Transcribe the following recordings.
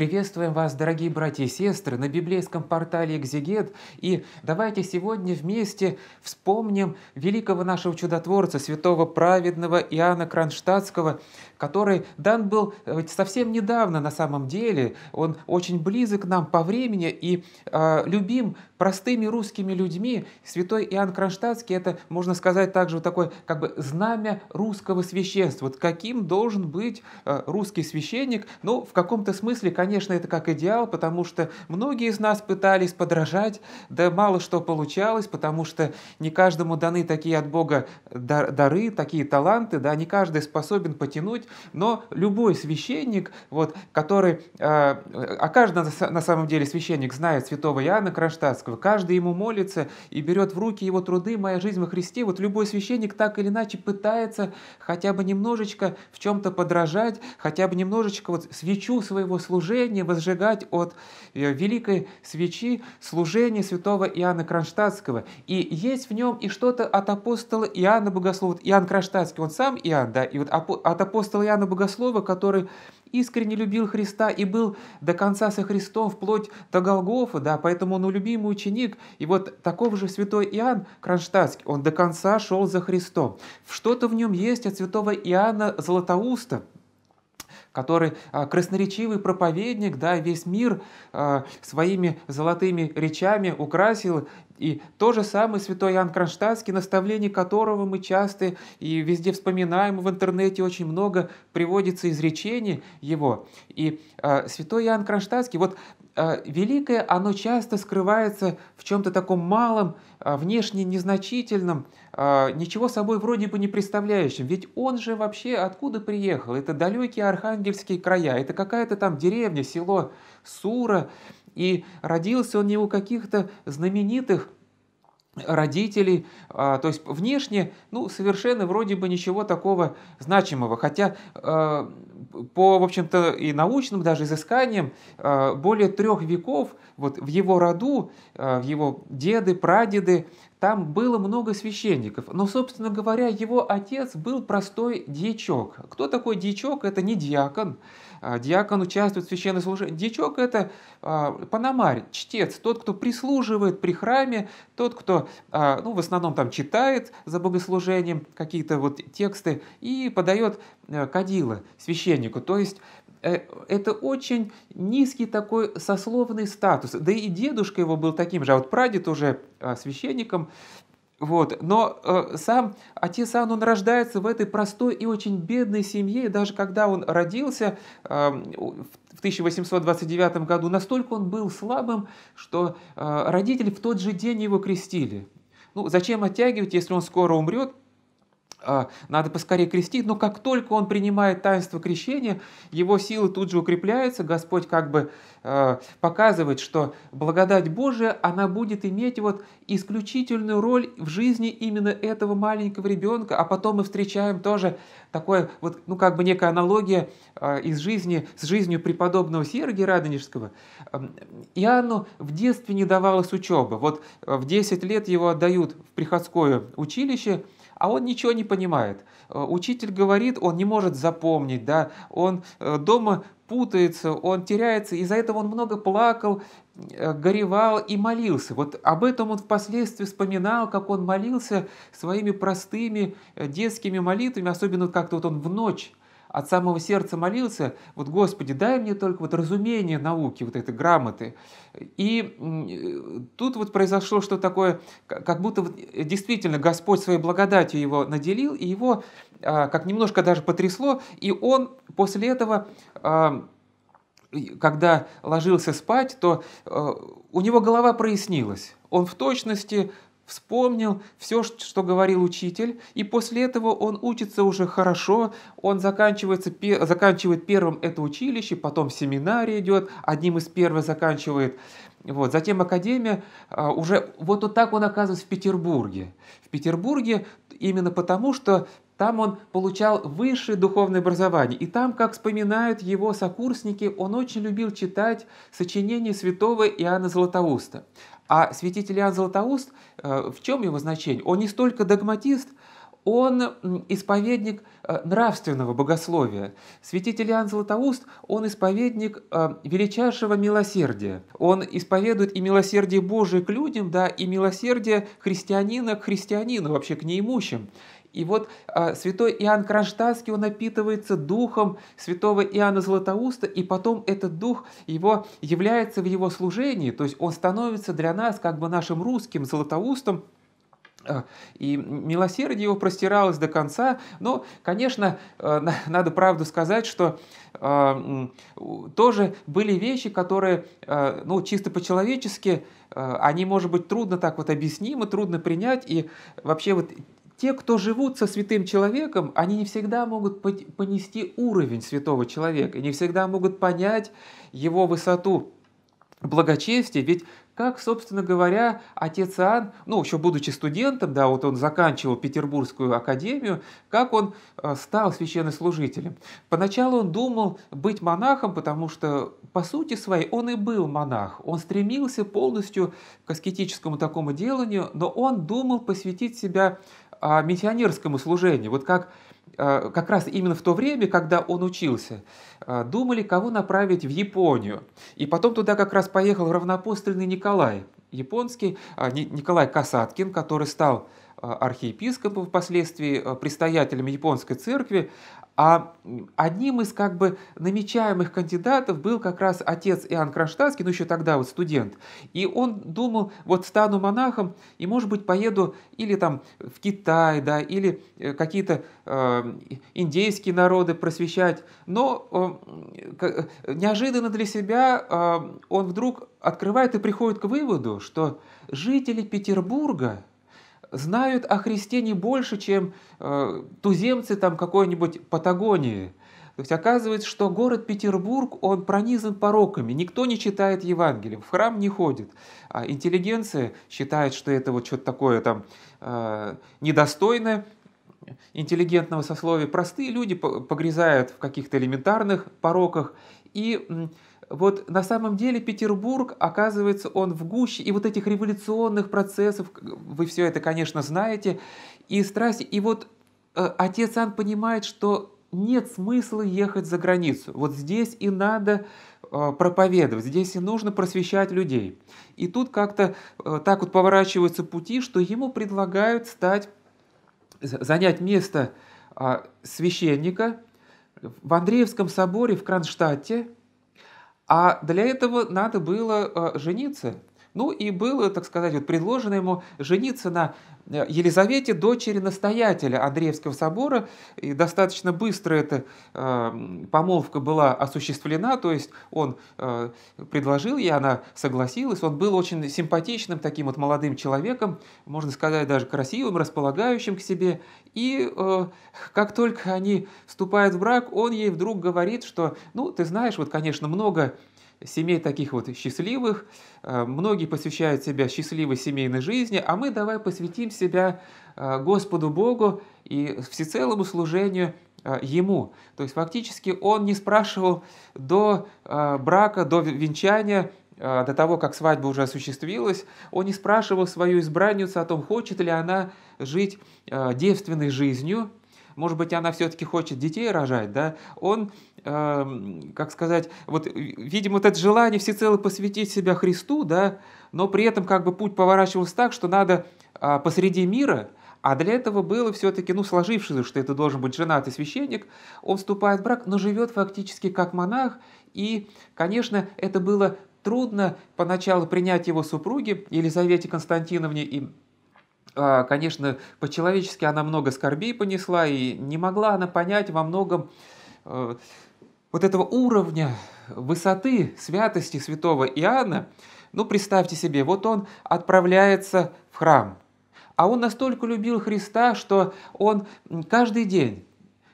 Приветствуем вас, дорогие братья и сестры, на библейском портале «Экзегет». И давайте сегодня вместе вспомним великого нашего чудотворца, святого праведного Иоанна Кронштадтского, который дан был э, совсем недавно на самом деле. Он очень близок к нам по времени и э, любим простыми русскими людьми. Святой Иоанн Кронштадтский – это, можно сказать, также такое как бы знамя русского священства. Вот каким должен быть э, русский священник? Ну, в каком-то смысле, конечно, это как идеал, потому что многие из нас пытались подражать, да мало что получалось, потому что не каждому даны такие от Бога дары, такие таланты, да, не каждый способен потянуть, но любой священник, вот, который, э, а каждый на самом деле священник знает святого Иоанна Кронштадтского, Каждый ему молится и берет в руки его труды «Моя жизнь во Христе». Вот любой священник так или иначе пытается хотя бы немножечко в чем-то подражать, хотя бы немножечко вот свечу своего служения возжигать от э, великой свечи служения святого Иоанна Кронштадтского. И есть в нем и что-то от апостола Иоанна Богослова. Иоанн Кронштадтский, он сам Иоанн, да, и вот от апостола Иоанна Богослова, который искренне любил Христа и был до конца со Христом вплоть до Голгофа, да, поэтому он любимый ученик. И вот такого же святой Иоанн Кронштадтский, он до конца шел за Христом. Что-то в нем есть от святого Иоанна Златоуста, который а, красноречивый проповедник, да, весь мир а, своими золотыми речами украсил. И то же самое святой Иоанн Кронштадтский, наставление которого мы часто и везде вспоминаем, в интернете очень много приводится изречений его. И а, святой Иоанн Кронштадтский, вот а, великое, оно часто скрывается в чем-то таком малом, а, внешне незначительном, а, ничего собой вроде бы не представляющем. Ведь он же вообще откуда приехал? Это далекие архангельские края, это какая-то там деревня, село Сура. И родился он не у каких-то знаменитых родителей, а, то есть внешне, ну, совершенно вроде бы ничего такого значимого, хотя а, по, в общем-то, и научным даже изысканиям а, более трех веков вот в его роду, в его деды, прадеды, там было много священников, но, собственно говоря, его отец был простой дьячок. Кто такой дьячок? Это не диакон, а, диакон участвует в священном служении. Дичок – это а, панамарь, чтец, тот, кто прислуживает при храме, тот, кто а, ну, в основном там читает за богослужением какие-то вот тексты и подает э, кадила священнику. То есть э, это очень низкий такой сословный статус. Да и дедушка его был таким же, а вот прадед уже священником, вот. Но э, сам отец Ан, он рождается в этой простой и очень бедной семье, даже когда он родился э, в 1829 году, настолько он был слабым, что э, родители в тот же день его крестили. Ну, зачем оттягивать, если он скоро умрет? А, надо поскорее крестить, но как только он принимает таинство крещения, его силы тут же укрепляются, Господь как бы а, показывает, что благодать Божия, она будет иметь вот исключительную роль в жизни именно этого маленького ребенка, а потом мы встречаем тоже такое, вот, ну как бы некая аналогия а, из жизни, с жизнью преподобного Сергия Радонежского. Иоанну в детстве не давалась учеба, вот в 10 лет его отдают в приходское училище, а он ничего не понимает. Э, учитель говорит, он не может запомнить, да, он э, дома путается, он теряется, из-за этого он много плакал, э, горевал и молился. Вот об этом он впоследствии вспоминал, как он молился своими простыми детскими молитвами, особенно как-то вот он в ночь от самого сердца молился, вот, Господи, дай мне только вот разумение науки, вот этой грамоты. И э, тут вот произошло что такое, как будто вот э, действительно Господь своей благодатью его наделил, и его а, как немножко даже потрясло, и он после этого а, когда ложился спать, то э, у него голова прояснилась. Он в точности вспомнил все, что говорил учитель, и после этого он учится уже хорошо, он заканчивается, заканчивает первым это училище, потом семинарий идет, одним из первых заканчивает, вот, затем академия, а, уже вот, вот так он оказывается в Петербурге. В Петербурге именно потому, что там он получал высшее духовное образование. И там, как вспоминают его сокурсники, он очень любил читать сочинения святого Иоанна Златоуста. А святитель Иоанн Златоуст, э, в чем его значение? Он не столько догматист, он исповедник э, нравственного богословия. Святитель Иоанн Златоуст, он исповедник э, величайшего милосердия. Он исповедует и милосердие Божие к людям, да, и милосердие христианина к христианину, вообще к неимущим. И вот а, святой Иоанн Кронштадтский, он напитывается духом святого Иоанна Златоуста, и потом этот дух его является в его служении, то есть он становится для нас как бы нашим русским Златоустом, а, и милосердие его простиралось до конца. Но, конечно, а, надо правду сказать, что а, тоже были вещи, которые, ну, чисто по-человечески, они, может быть, трудно так вот объяснимы, трудно принять. И вообще вот те, кто живут со святым человеком, они не всегда могут понести уровень святого человека, и не всегда могут понять его высоту благочестия, ведь как, собственно говоря, отец Иоанн, ну, еще будучи студентом, да, вот он заканчивал Петербургскую академию, как он э, стал священнослужителем. Поначалу он думал быть монахом, потому что, по сути своей, он и был монах. Он стремился полностью к аскетическому такому деланию, но он думал посвятить себя о миссионерскому служению, вот как э, как раз именно в то время, когда он учился, э, думали, кого направить в Японию. И потом туда как раз поехал равнопостольный Николай, японский, а, Николай Касаткин, который стал Э, архиепископом, впоследствии э, предстоятелем японской церкви, а одним из как бы намечаемых кандидатов был как раз отец Иоанн Кронштадтский, ну еще тогда вот студент. И он думал, вот стану монахом и, может быть, поеду или там в Китай, да, или э, какие-то э, индейские народы просвещать. Но э, неожиданно для себя э, он вдруг открывает и приходит к выводу, что жители Петербурга – знают о Христе не больше, чем э, туземцы там какой-нибудь Патагонии. То есть оказывается, что город Петербург, он пронизан пороками, никто не читает Евангелие, в храм не ходит. А интеллигенция считает, что это вот что-то такое там э, недостойное интеллигентного сословия. Простые люди погрязают в каких-то элементарных пороках и вот на самом деле Петербург, оказывается, он в гуще и вот этих революционных процессов, вы все это, конечно, знаете, и страсти. И вот э, отец Ан понимает, что нет смысла ехать за границу. Вот здесь и надо э, проповедовать, здесь и нужно просвещать людей. И тут как-то э, так вот поворачиваются пути, что ему предлагают стать, занять место э, священника в Андреевском соборе в Кронштадте, а для этого надо было э, жениться. Ну и было, так сказать, вот предложено ему жениться на Э, Елизавете, дочери настоятеля Андреевского собора, и достаточно быстро эта э, помолвка была осуществлена, то есть он э, предложил ей, она согласилась, он был очень симпатичным таким вот молодым человеком, можно сказать, даже красивым, располагающим к себе, и как только они вступают в брак, он ей вдруг говорит, что, ну, ты знаешь, вот, конечно, много семей таких вот счастливых, многие посвящают себя счастливой семейной жизни, а мы давай посвятим себя э, Господу Богу и всецелому служению э, Ему. То есть фактически он не спрашивал до э, брака, до венчания, до того, как свадьба уже осуществилась, он не спрашивал свою избранницу о том, хочет ли она жить девственной жизнью, может быть, она все-таки хочет детей рожать, да, он, э, как сказать, вот, э, видимо, вот это желание всецело посвятить себя Христу, да, но при этом как бы путь поворачивался так, что надо э, посреди мира, а для этого было все-таки, ну, сложившееся, что это должен быть женатый священник, он вступает в брак, но живет фактически как монах, и, конечно, это было трудно поначалу принять его супруге Елизавете Константиновне и а, конечно, по-человечески она много скорбей понесла, и не могла она понять во многом э, вот этого уровня высоты святости святого Иоанна. Ну, представьте себе, вот он отправляется в храм, а он настолько любил Христа, что он каждый день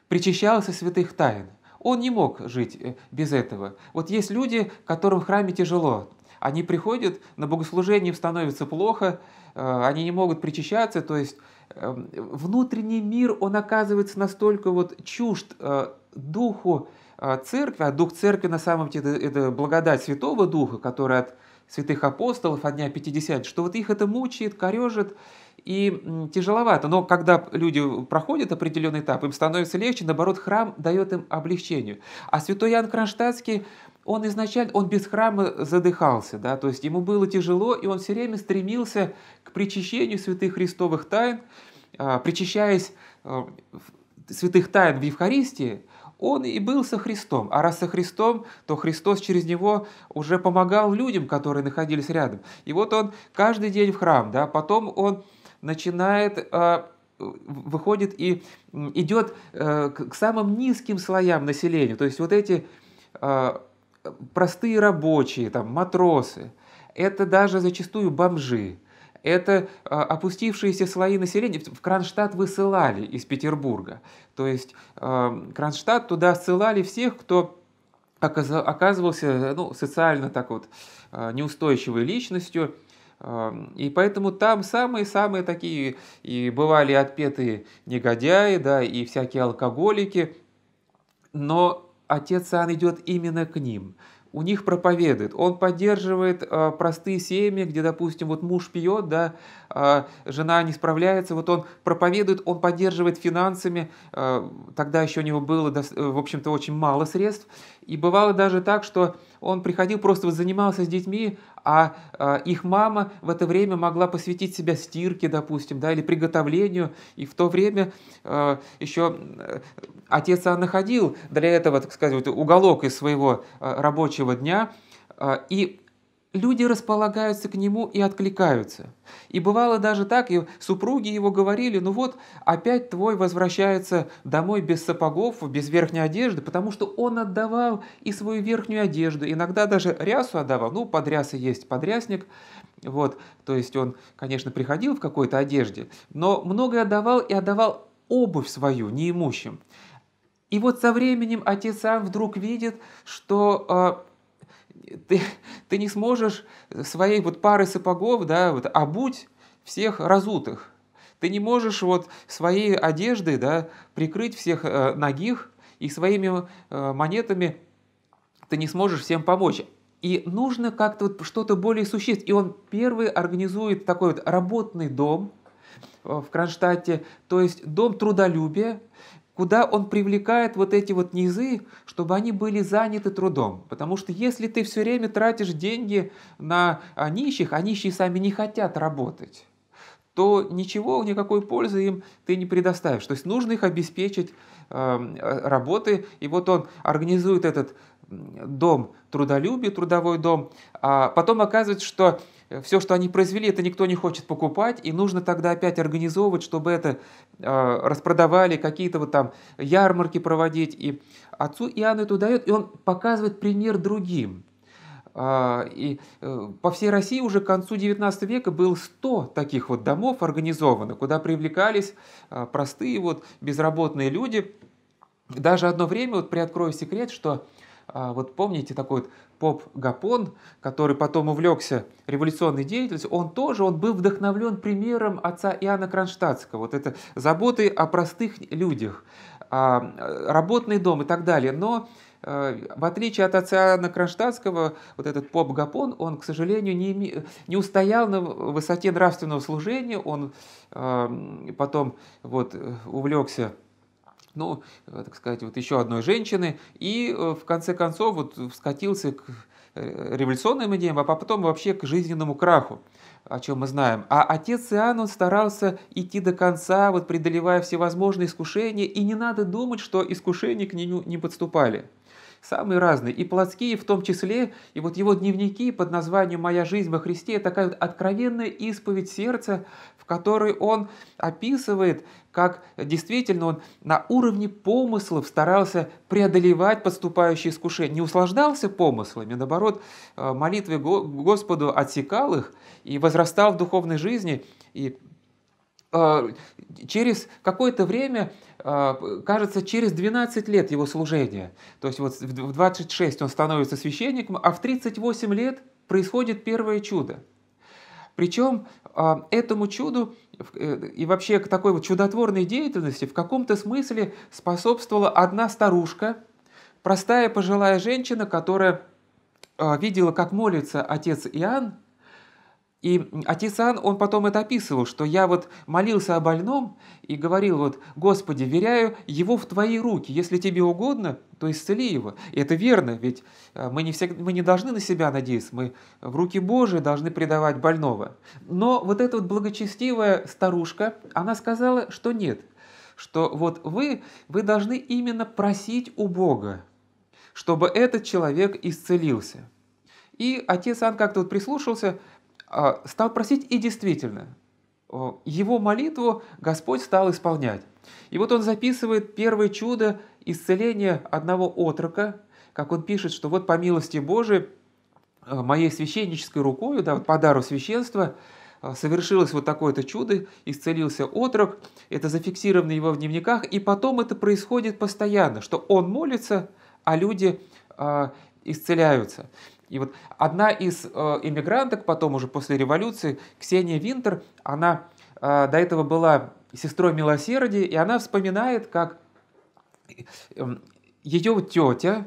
причащался святых тайн. Он не мог жить э, без этого. Вот есть люди, которым в храме тяжело. Они приходят, на богослужение становится плохо, Э, они не могут причащаться, то есть эм, внутренний мир, он оказывается настолько вот чужд э, духу э, церкви, а дух церкви на самом деле это благодать Святого Духа, которая от святых апостолов от дня 50, что вот их это мучает, корежит и тяжеловато. Но когда люди проходят определенный этап, им становится легче, наоборот, храм дает им облегчение. А святой Ян Кронштадтский он изначально, он без храма задыхался, да, то есть ему было тяжело, и он все время стремился к причащению святых христовых тайн, а, причащаясь э, святых тайн в Евхаристии, он и был со Христом. А раз со Христом, то Христос через него уже помогал людям, которые находились рядом. И вот он каждый день в храм, да, потом он начинает а, выходит и идет э, к самым низким слоям населения. То есть вот эти а, простые рабочие, там, матросы, это даже зачастую бомжи, это а, опустившиеся слои населения. В Кронштадт высылали из Петербурга. То есть а, Кронштадт туда ссылали всех, кто оказывался ну, социально так вот а, неустойчивой личностью, и поэтому там самые-самые такие и бывали отпетые негодяи, да, и всякие алкоголики, но Отец Иоанн идет именно к ним. У них проповедует. Он поддерживает э, простые семьи, где, допустим, вот муж пьет, да, э, жена не справляется. Вот он проповедует, он поддерживает финансами. Э, тогда еще у него было, в общем-то, очень мало средств. И бывало даже так, что он приходил, просто вот занимался с детьми, а, а их мама в это время могла посвятить себя стирке, допустим, да, или приготовлению, и в то время э, еще э, отец находил для этого, так сказать, уголок из своего э, рабочего дня, и люди располагаются к нему и откликаются. И бывало даже так, и супруги его говорили, ну вот, опять твой возвращается домой без сапогов, без верхней одежды, потому что он отдавал и свою верхнюю одежду, иногда даже рясу отдавал, ну, подрясы есть подрясник, вот, то есть он, конечно, приходил в какой-то одежде, но многое отдавал и отдавал обувь свою неимущим. И вот со временем отец сам вдруг видит, что а, ты, ты не сможешь своей вот пары сапогов, да, вот, обуть всех разутых. Ты не можешь вот своей одеждой, да, прикрыть всех э, ногих, и своими э, монетами ты не сможешь всем помочь. И нужно как-то вот что-то более существенное. И он первый организует такой вот работный дом э, в Кронштадте, то есть дом трудолюбия, куда он привлекает вот эти вот низы, чтобы они были заняты трудом. Потому что если ты все время тратишь деньги на а, нищих, а нищие сами не хотят работать, то ничего, никакой пользы им ты не предоставишь. То есть нужно их обеспечить эм, э, работы. И вот он организует этот дом трудолюбие, трудовой дом. А потом оказывается, что Э, все, что они произвели, это никто не хочет покупать, и нужно тогда опять организовывать, чтобы это э, распродавали, какие-то вот там ярмарки проводить. И отцу Иоанну это удает, и он показывает пример другим. Э, и э, по всей России уже к концу XIX века было 100 таких вот домов организовано, куда привлекались э, простые вот безработные люди. Даже одно время, вот приоткрою секрет, что э, а вот помните такой вот поп Гапон, который потом увлекся революционной деятельностью, он тоже, он был вдохновлен примером отца Иоанна Кронштадтского, вот это заботы о простых людях, э, работный дом и так далее, но э, в отличие от отца Иоанна Кронштадтского, вот этот поп Гапон, он, к сожалению, не, име... не устоял на высоте нравственного служения, он э, потом вот, увлекся ну, э, так сказать, вот еще одной женщины, и э, в конце концов вот скатился к э, революционным идеям, а потом вообще к жизненному краху, о чем мы знаем. А отец Иоанн, он старался идти до конца, вот преодолевая всевозможные искушения, и не надо думать, что искушения к нему не подступали самые разные, и плотские в том числе, и вот его дневники под названием «Моя жизнь во Христе» такая вот откровенная исповедь сердца, которой он описывает, как действительно он на уровне помыслов старался преодолевать подступающие искушения, не услаждался помыслами, а наоборот, э, молитвы Господу отсекал их и возрастал в духовной жизни, и э, через какое-то время, э, кажется, через 12 лет его служения, то есть вот в 26 он становится священником, а в 38 лет происходит первое чудо. Причем а, этому чуду э, и вообще к такой вот чудотворной деятельности в каком-то смысле способствовала одна старушка, простая пожилая женщина, которая а, видела, как молится отец Иоанн, и Атисан, он потом это описывал, что я вот молился о больном и говорил вот, «Господи, веряю его в Твои руки, если Тебе угодно, то исцели его». И это верно, ведь э, мы не, всегда, мы не должны на себя надеяться, мы в руки Божии должны предавать больного. Но вот эта вот благочестивая старушка, она сказала, что нет, что вот вы, вы должны именно просить у Бога, чтобы этот человек исцелился. И отец Ан как-то вот прислушался – а, стал просить, и действительно, его молитву Господь стал исполнять. И вот он записывает первое чудо исцеления одного отрока, как он пишет, что вот по милости Божией, э, моей священнической рукой да, вот по дару священства, э, совершилось вот такое-то чудо, исцелился отрок, это зафиксировано его в дневниках, и потом это происходит постоянно, что он молится, а люди а, исцеляются. И вот одна из э, иммигранток потом уже после революции, Ксения Винтер, она э, до этого была сестрой милосердия, и она вспоминает, как э, эм, ее тетя,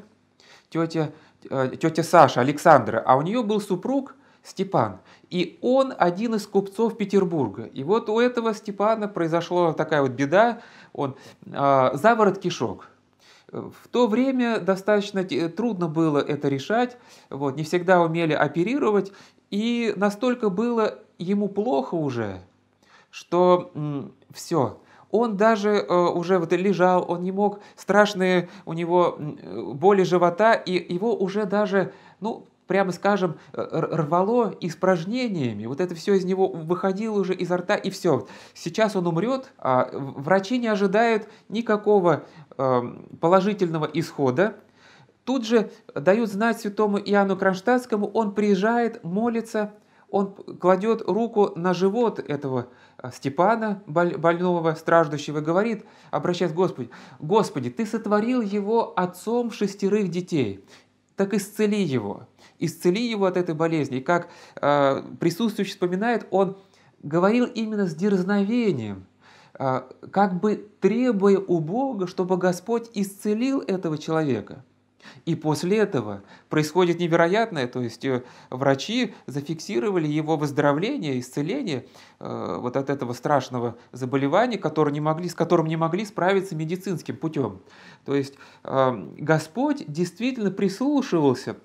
тетя, тетя Саша, Александра, а у нее был супруг Степан. И он один из купцов Петербурга. И вот у этого Степана произошла такая вот беда, он э, заворот кишок. В то время достаточно трудно было это решать, вот, не всегда умели оперировать, и настолько было ему плохо уже, что все. Он даже э, уже вот лежал, он не мог, страшные у него э, боли живота, и его уже даже, ну, прямо скажем, э, рвало испражнениями. Вот это все из него выходило уже изо рта, и все. Сейчас он умрет, а врачи не ожидают никакого эм, положительного исхода. Тут же дают знать святому Иоанну Кронштадтскому, он приезжает, молится, он кладет руку на живот этого э, Степана, больного, страждущего, и говорит, обращаясь к Господу, «Господи, Ты сотворил его отцом шестерых детей, так исцели его» исцели его от этой болезни. И как э, присутствующий вспоминает, он говорил именно с дерзновением, э, как бы требуя у Бога, чтобы Господь исцелил этого человека. И после этого происходит невероятное, то есть э, врачи зафиксировали его выздоровление, исцеление э, вот от этого страшного заболевания, которое не могли, с которым не могли справиться медицинским путем. То есть э, Господь действительно прислушивался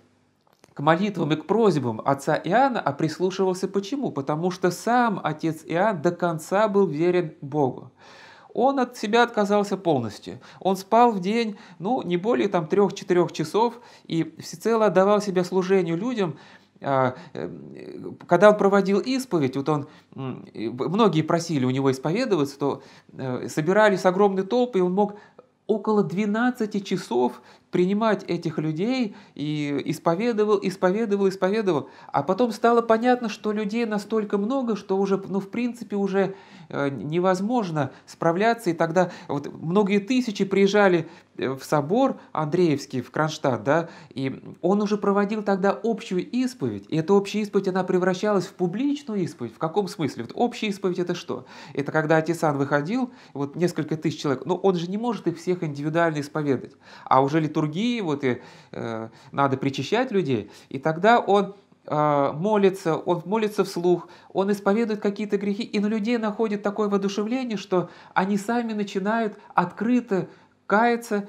к молитвам и к просьбам отца Иоанна а прислушивался почему? Потому что сам отец Иоанн до конца был верен Богу он от себя отказался полностью. Он спал в день, ну, не более там трех-четырех часов, и всецело отдавал себя служению людям, а, э, когда он проводил исповедь, вот он, многие просили у него исповедоваться, то э, собирались огромные толпы, и он мог около 12 часов принимать этих людей и исповедовал, исповедовал, исповедовал. А потом стало понятно, что людей настолько много, что уже, ну, в принципе, уже Э, невозможно справляться, и тогда вот многие тысячи приезжали э, в собор Андреевский, в Кронштадт, да, и он уже проводил тогда общую исповедь, и эта общая исповедь, она превращалась в публичную исповедь. В каком смысле? Вот общая исповедь – это что? Это когда Атисан выходил, вот несколько тысяч человек, но он же не может их всех индивидуально исповедать, а уже литургии, вот и э, надо причащать людей, и тогда он а, молится, он молится вслух, он исповедует какие-то грехи, и на людей находит такое воодушевление, что они сами начинают открыто каяться,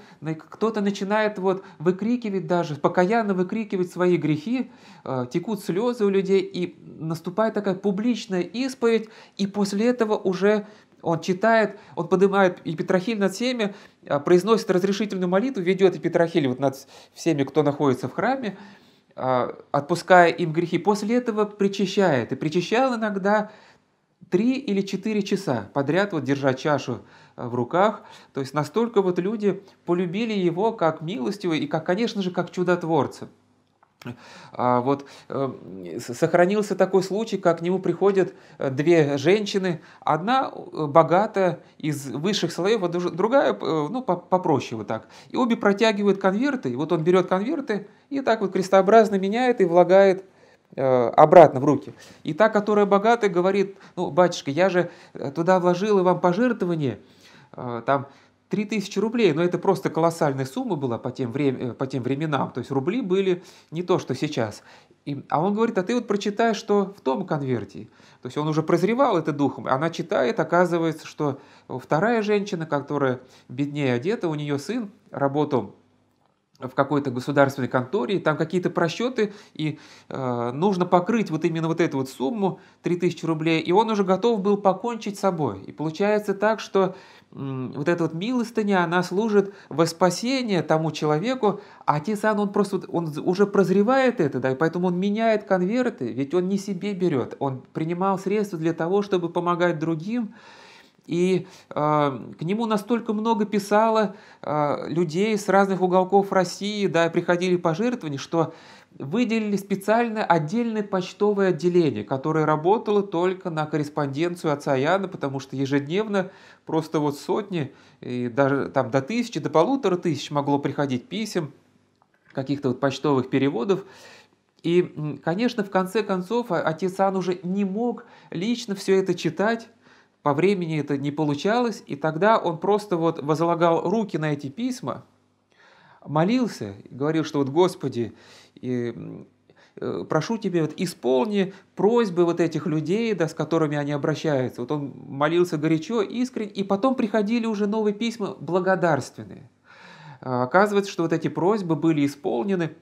кто-то начинает вот выкрикивать даже, покаянно выкрикивать свои грехи, а, текут слезы у людей, и наступает такая публичная исповедь, и после этого уже он читает, он поднимает и над всеми, а, произносит разрешительную молитву, ведет и Петрохиль вот над всеми, кто находится в храме, а, отпуская им грехи. После этого причищает И причищал иногда три или четыре часа подряд, вот держа чашу а, в руках. То есть настолько вот люди полюбили его как милостивый и, как, конечно же, как чудотворца. А вот э, сохранился такой случай, как к нему приходят э, две женщины, одна э, богатая из высших слоев, а другая, ну, попроще вот так. И обе протягивают конверты, и вот он берет конверты и так вот крестообразно меняет и влагает обратно в руки. И та, которая богатая, говорит, ну, батюшка, я же туда вложила вам пожертвование, там, 3000 рублей, но это просто колоссальная сумма была по тем, время, э, по тем временам, то есть рубли были не то, что сейчас. И, а он говорит, а ты вот прочитай, что в том конверте. То есть он уже прозревал это духом, она читает, оказывается, что вторая женщина, которая беднее одета, у нее сын работал в какой-то государственной конторе, там какие-то просчеты, и э, нужно покрыть вот именно вот эту вот сумму 3000 рублей, и он уже готов был покончить с собой. И получается так, что э, вот эта вот милостыня, она служит во спасение тому человеку, а отец он просто, он уже прозревает это, да, и поэтому он меняет конверты, ведь он не себе берет, он принимал средства для того, чтобы помогать другим, и э, к нему настолько много писало э, людей с разных уголков России, да, приходили пожертвования, что выделили специальное отдельное почтовое отделение, которое работало только на корреспонденцию отца Яна, потому что ежедневно просто вот сотни, и даже там до тысячи, до полутора тысяч могло приходить писем, каких-то вот почтовых переводов, и, конечно, в конце концов, а, отец Ан уже не мог лично все это читать, по времени это не получалось, и тогда он просто вот возлагал руки на эти письма, молился, говорил, что вот «Господи, э, прошу тебя, вот исполни просьбы вот этих людей, да, с которыми они обращаются». Вот он молился горячо, искренне, и потом приходили уже новые письма благодарственные. А оказывается, что вот эти просьбы были исполнены –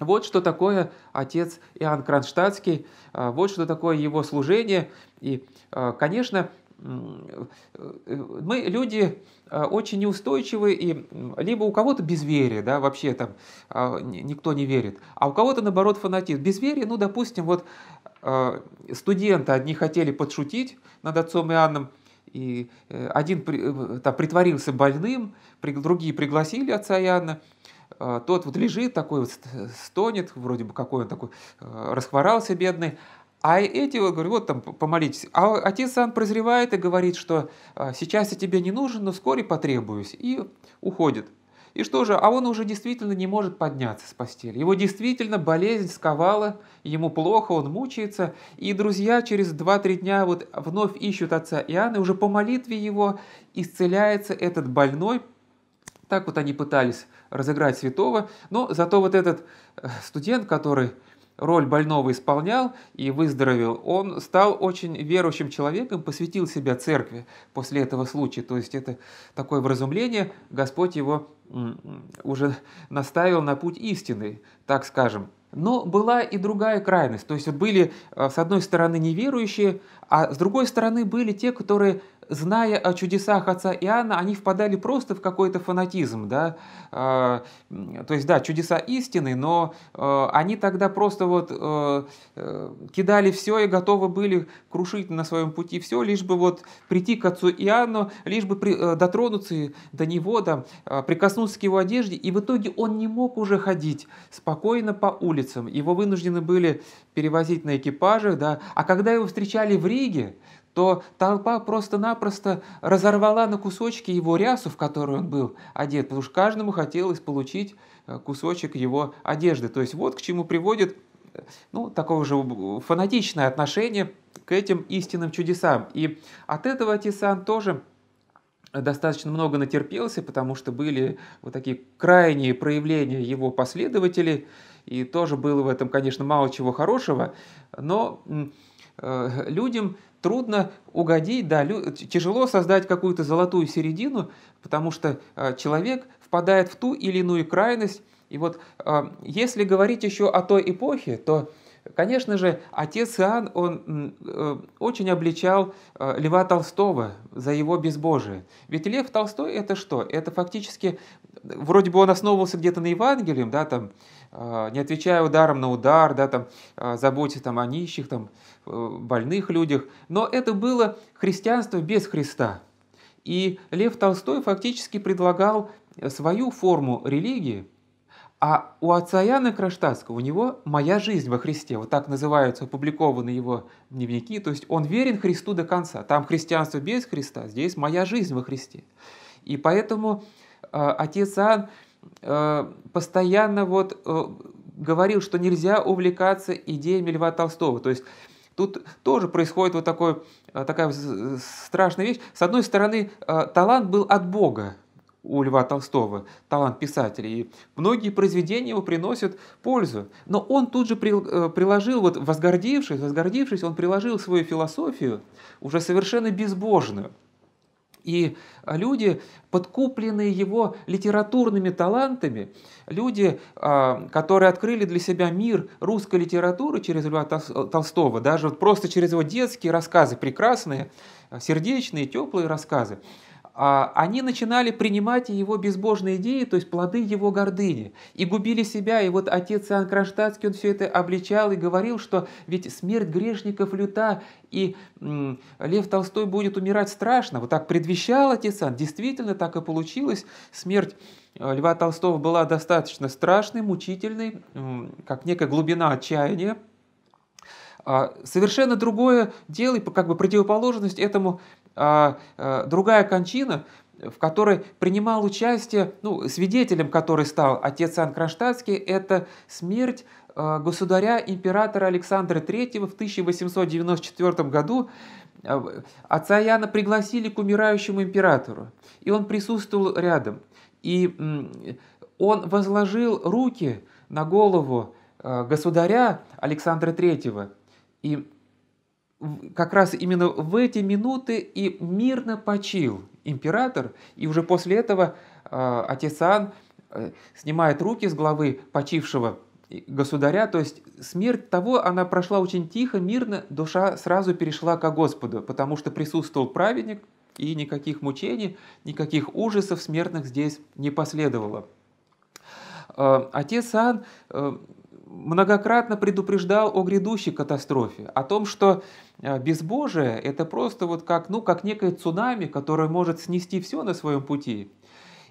вот что такое отец Иоанн Кронштадтский, а, вот что такое его служение. И, а, конечно, э, э, мы люди а, очень неустойчивы, и либо у кого-то безверие, да, вообще там никто не верит, а у кого-то, наоборот, фанатизм. Безверие, ну, допустим, вот студенты одни хотели подшутить над отцом Иоанном, и э, один там, притворился больным, другие пригласили отца Иоанна, а, тот вот лежит такой вот стонет, вроде бы какой он такой, а, расхворался бедный, а эти, вот, говорю, вот там помолитесь. А отец сам прозревает и говорит, что а, сейчас я тебе не нужен, но вскоре потребуюсь, и уходит. И что же, а он уже действительно не может подняться с постели. Его действительно болезнь сковала, ему плохо, он мучается. И друзья через 2-3 дня вот вновь ищут отца Иоанна, и уже по молитве его исцеляется этот больной, так вот они пытались разыграть Святого, но зато вот этот э, студент, который роль больного исполнял и выздоровел, он стал очень верующим человеком, посвятил себя церкви после этого случая. То есть это такое вразумление, Господь его уже наставил на путь истины, так скажем. Но была и другая крайность. То есть вот были, э, с одной стороны, неверующие, а с другой стороны были те, которые зная о чудесах отца Иоанна, они впадали просто в какой-то фанатизм, да, а, то есть, да, чудеса истины, но э, они тогда просто вот э, э, кидали все и готовы были крушить на своем пути все, лишь бы вот прийти к отцу Иоанну, лишь бы дотронуться до него, да, прикоснуться к его одежде, и в итоге он не мог уже ходить спокойно по улицам, его вынуждены были перевозить на экипажах, да, а когда его встречали в Риге, то толпа просто-напросто разорвала на кусочки его рясу, в которую он был одет, потому что каждому хотелось получить э, кусочек его одежды. То есть вот к чему приводит э, ну, такого же фанатичное отношение к этим истинным чудесам. И от этого Тисан тоже достаточно много натерпелся, потому что были вот такие крайние проявления его последователей, и тоже было в этом, конечно, мало чего хорошего, но э, людям трудно угодить, да, тяжело создать какую-то золотую середину, потому что а, человек впадает в ту или иную крайность. И вот а, если говорить еще о той эпохе, то Конечно же, отец Иоанн, он э, очень обличал э, Льва Толстого за его безбожие. Ведь Лев Толстой это что? Это фактически, вроде бы он основывался где-то на Евангелии, да, там, э, не отвечая ударом на удар, да, там, заботясь там, о нищих, там, больных людях. Но это было христианство без Христа. И Лев Толстой фактически предлагал свою форму религии – а у отца Яны Кроштадского, у него «Моя жизнь во Христе», вот так называются опубликованы его дневники, то есть он верен Христу до конца. Там христианство без Христа, здесь «Моя жизнь во Христе». И поэтому э, отец Иоанн э, постоянно вот, э, говорил, что нельзя увлекаться идеями Льва Толстого. То есть Тут тоже происходит вот такой, э, такая э, страшная вещь. С одной стороны, э, талант был от Бога, у Льва Толстого, талант писателя, и многие произведения его приносят пользу. Но он тут же э, приложил, вот возгордившись, возгордившись, он приложил свою философию, уже совершенно безбожную. И люди, подкупленные его литературными талантами, люди, а, которые открыли для себя мир русской литературы через Льва Толстого, даже вот просто через его детские рассказы, прекрасные, сердечные, теплые рассказы, а, они начинали принимать его безбожные идеи, то есть плоды его гордыни, и губили себя. И вот отец Иоанн Кронштадтский, он все это обличал и говорил, что ведь смерть грешников люта, и Лев Толстой будет умирать страшно. Вот так предвещал отец Иоанн, действительно так и получилось. Смерть э, Льва Толстого была достаточно страшной, мучительной, как некая глубина отчаяния. А, совершенно другое дело, и как бы противоположность этому а, а, другая кончина, в которой принимал участие, ну, свидетелем который стал отец Иоанн Кронштадтский, это смерть а, государя императора Александра III в 1894 году. Отца Яна пригласили к умирающему императору, и он присутствовал рядом. И он возложил руки на голову государя Александра III, и как раз именно в эти минуты и мирно почил император, и уже после этого э, отец Иоанн э, снимает руки с головы почившего э, государя, то есть смерть того, она прошла очень тихо, мирно, душа сразу перешла ко Господу, потому что присутствовал праведник, и никаких мучений, никаких ужасов смертных здесь не последовало. Э, отец Иоанн э, многократно предупреждал о грядущей катастрофе, о том, что э, безбожие – это просто вот как, ну, как некое цунами, которое может снести все на своем пути.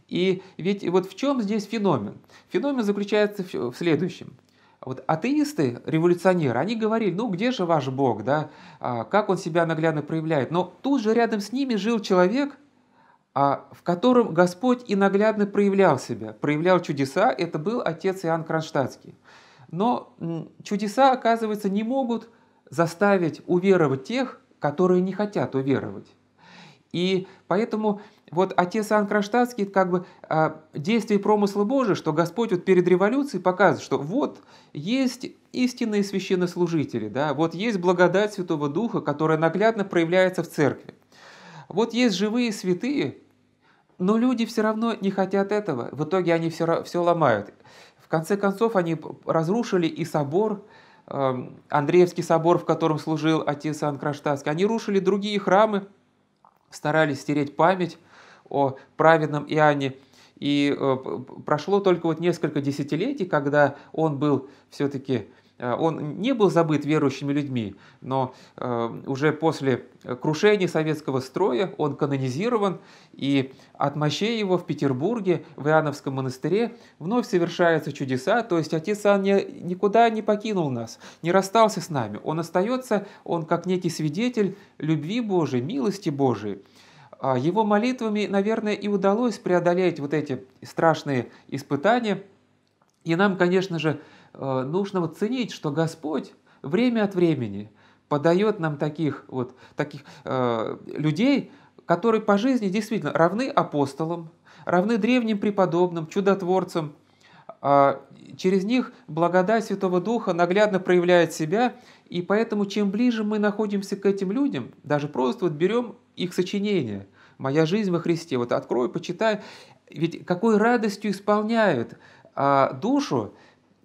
И ведь вот в чем здесь феномен? Феномен заключается в следующем. Вот атеисты, революционеры, они говорили, ну где же ваш Бог, да, а, как он себя наглядно проявляет. Но тут же рядом с ними жил человек, а, в котором Господь и наглядно проявлял себя, проявлял чудеса, это был отец Иоанн Кронштадтский. Но чудеса, оказывается, не могут заставить уверовать тех, которые не хотят уверовать. И поэтому вот отец Иоанн Кронштадтский, как бы а, действие промысла Божия, что Господь вот перед революцией показывает, что вот есть истинные священнослужители, да, вот есть благодать Святого Духа, которая наглядно проявляется в церкви. Вот есть живые святые, но люди все равно не хотят этого. В итоге они все, все ломают конце концов, они разрушили и собор, эм, Андреевский собор, в котором служил отец Анкраштадский. Они рушили другие храмы, старались стереть память о праведном Иоанне. И э, прошло только вот несколько десятилетий, когда он был все-таки Э, он не был забыт верующими людьми, но э, уже после крушения советского строя он канонизирован, и от мощей его в Петербурге, в Иоанновском монастыре, вновь совершаются чудеса, то есть Отец Иоанн никуда не покинул нас, не расстался с нами, он остается, он как некий свидетель любви Божией, милости Божией. А его молитвами, наверное, и удалось преодолеть вот эти страшные испытания, и нам, конечно же, Э, нужно вот ценить, что Господь время от времени подает нам таких вот таких э, людей, которые по жизни действительно равны апостолам, равны древним преподобным, чудотворцам. Э, через них благодать Святого Духа наглядно проявляет себя, и поэтому чем ближе мы находимся к этим людям, даже просто вот берем их сочинение «Моя жизнь во Христе», вот открою, почитаю, ведь какой радостью исполняют э, а, душу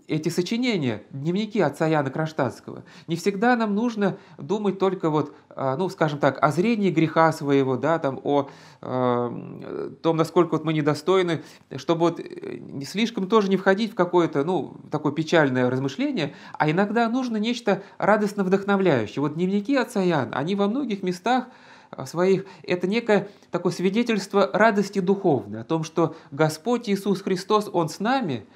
эти сочинения, дневники отца Яна Кронштадтского. Не всегда нам нужно думать только вот, а, ну, скажем так, о зрении греха своего, да, там, о э, том, насколько вот мы недостойны, чтобы вот не э, слишком тоже не входить в какое-то, ну, такое печальное размышление, а иногда нужно нечто радостно вдохновляющее. Вот дневники отца Яна, они во многих местах а, своих, это некое такое свидетельство радости духовной, о том, что Господь Иисус Христос, Он с нами,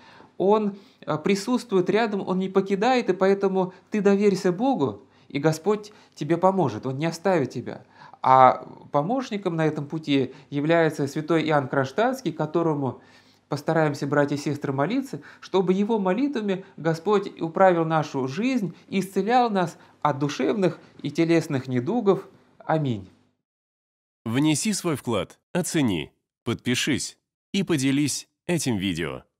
он э, присутствует рядом, он не покидает, и поэтому ты доверься Богу, и Господь тебе поможет, Он не оставит тебя. А помощником на этом пути является святой Иоанн Кронштадтский, которому постараемся, братья и сестры, молиться, чтобы его молитвами Господь управил нашу жизнь и исцелял нас от душевных и телесных недугов. Аминь. Внеси свой вклад, оцени, подпишись и поделись этим видео.